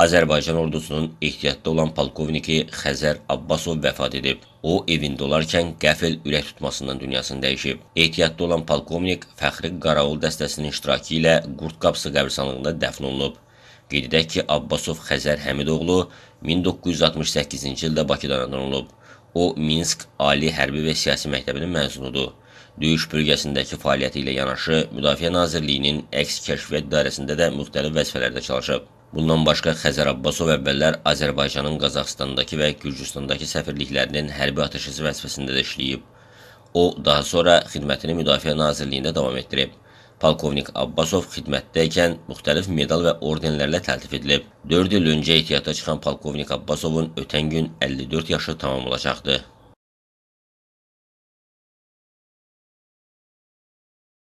Azərbaycan ordusunun ehtiyatda olan polkovniki Xəzər Abbasov vəfat edib. O, evində olarkən qəfil ürək tutmasından dünyasını dəyişib. Ehtiyatda olan polkovnik Fəxri Qaraoğlu dəstəsinin iştirakı ilə Qurt Qapısı qəbristanlığında dəfn olunub. Qeyd edək ki, Abbasov Xəzər Həmidoğlu 1968-ci ildə Bakıda anadan olub. O, Minsk Ali Hərbi və Siyasi Məktəbinin məzunudur. Döyüş bölgəsindəki fəaliyyəti ilə yanaşı Müdafiə Nazirliyinin əks kəşfiyyat idarəsində də müxtəlif vəzifələrdə çalışıb. Bundan başqa Xəzər Abbasov əvvəllər Azərbaycanın Qazaxıstandakı və Gürcüstandakı səfirliklərinin hərbi atəşəsi vəzifəsində də işləyib. O, daha sonra xidmətini Müdafiə Nazirliyində davam etdirib. Polkovnik Abbasov xidmətdəykən müxtəlif medal və ordenlərlə təltif edilib. 4 il öncə ehtiyata çıxan Polkovnik Abbasovun ötən gün 54 yaşı tamam olacaqdı.